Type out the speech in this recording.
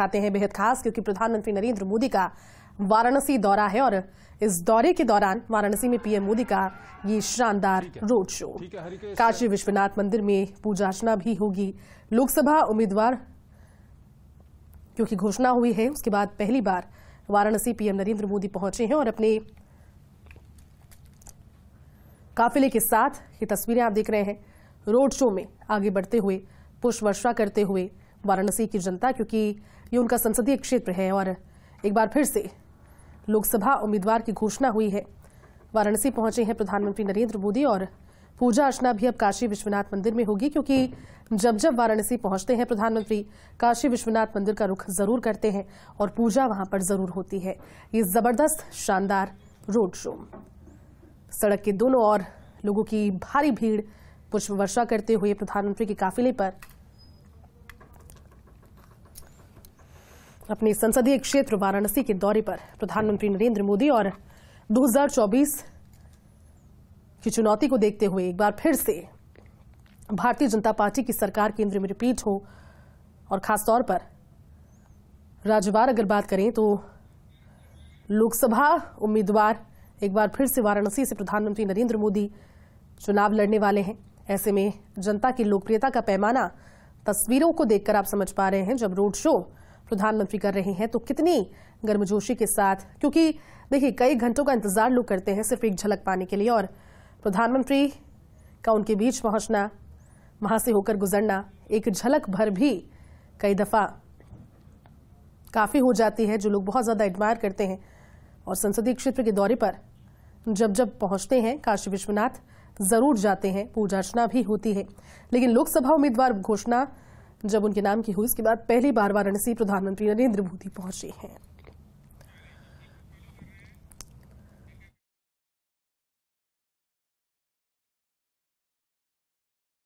दिखाते हैं बेहद खास क्योंकि प्रधानमंत्री नरेंद्र मोदी का वाराणसी दौरा है और इस दौरे के दौरान वाराणसी में पीएम मोदी का ये शानदार रोड शो काशी विश्वनाथ मंदिर में पूजा अर्चना भी होगी लोकसभा उम्मीदवार क्योंकि घोषणा हुई है उसके बाद पहली बार वाराणसी पीएम नरेंद्र मोदी पहुंचे हैं और अपने काफिले के साथ ये तस्वीरें आप देख रहे हैं रोड शो में आगे बढ़ते हुए पुष्प वर्षा करते हुए वाराणसी की जनता क्योंकि ये उनका संसदीय क्षेत्र है और एक बार फिर से लोकसभा उम्मीदवार की घोषणा हुई है वाराणसी पहुंचे हैं प्रधानमंत्री नरेंद्र मोदी और पूजा अर्चना भी अब काशी विश्वनाथ मंदिर में होगी क्योंकि जब जब वाराणसी पहुंचते हैं प्रधानमंत्री काशी विश्वनाथ मंदिर का रुख जरूर करते हैं और पूजा वहां पर जरूर होती है ये जबरदस्त शानदार रोड शो सड़क के दोनों ओर लोगों की भारी भीड़ पुष्प वर्षा करते हुए प्रधानमंत्री के काफिले पर अपने संसदीय क्षेत्र वाराणसी के दौरे पर प्रधानमंत्री नरेंद्र मोदी और 2024 की चुनौती को देखते हुए एक बार फिर से भारतीय जनता पार्टी की सरकार केंद्र में रिपीट हो और खासतौर पर राज्यवार अगर बात करें तो लोकसभा उम्मीदवार एक बार फिर से वाराणसी से प्रधानमंत्री नरेंद्र मोदी चुनाव लड़ने वाले हैं ऐसे में जनता की लोकप्रियता का पैमाना तस्वीरों को देखकर आप समझ पा रहे हैं जब रोड शो प्रधानमंत्री कर रहे हैं तो कितनी गर्मजोशी के साथ क्योंकि देखिए कई घंटों का इंतजार लोग करते हैं सिर्फ एक झलक पाने के लिए और प्रधानमंत्री का उनके बीच पहुंचना वहां से होकर गुजरना एक झलक भर भी कई दफा काफी हो जाती है जो लोग बहुत ज्यादा एडमायर करते हैं और संसदीय क्षेत्र के दौरे पर जब जब पहुंचते हैं काशी विश्वनाथ जरूर जाते हैं पूजा अर्चना भी होती है लेकिन लोकसभा उम्मीदवार घोषणा जब उनके नाम की हुई इसके बाद पहली बार वाराणसी प्रधानमंत्री नरेंद्र मोदी पहुंचे हैं